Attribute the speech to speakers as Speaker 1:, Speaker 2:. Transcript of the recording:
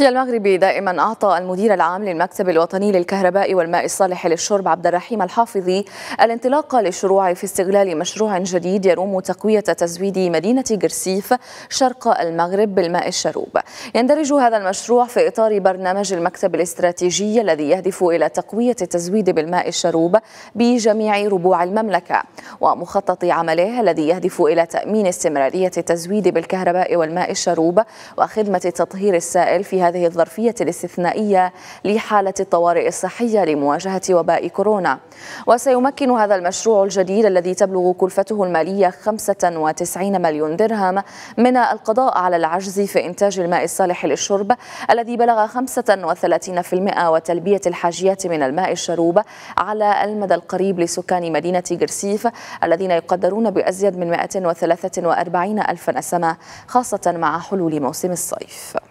Speaker 1: في المغرب دائما أعطى المدير العام للمكتب الوطني للكهرباء والماء الصالح للشرب عبد الرحيم الحافظي الانطلاق للشروع في استغلال مشروع جديد يروم تقوية تزويد مدينة جرسيف شرق المغرب بالماء الشروب يندرج هذا المشروع في إطار برنامج المكتب الاستراتيجي الذي يهدف إلى تقوية التزويد بالماء الشروب بجميع ربوع المملكة ومخطط عمله الذي يهدف إلى تأمين استمرارية التزويد بالكهرباء والماء الشروب وخدمة التطهير السائل في هذه هذه الظرفية الاستثنائية لحالة الطوارئ الصحية لمواجهة وباء كورونا وسيمكن هذا المشروع الجديد الذي تبلغ كلفته المالية 95 مليون درهم من القضاء على العجز في إنتاج الماء الصالح للشرب الذي بلغ 35% وتلبية الحاجيات من الماء الشروب على المدى القريب لسكان مدينة جرسيف الذين يقدرون بأزيد من 143 ألف نسمة خاصة مع حلول موسم الصيف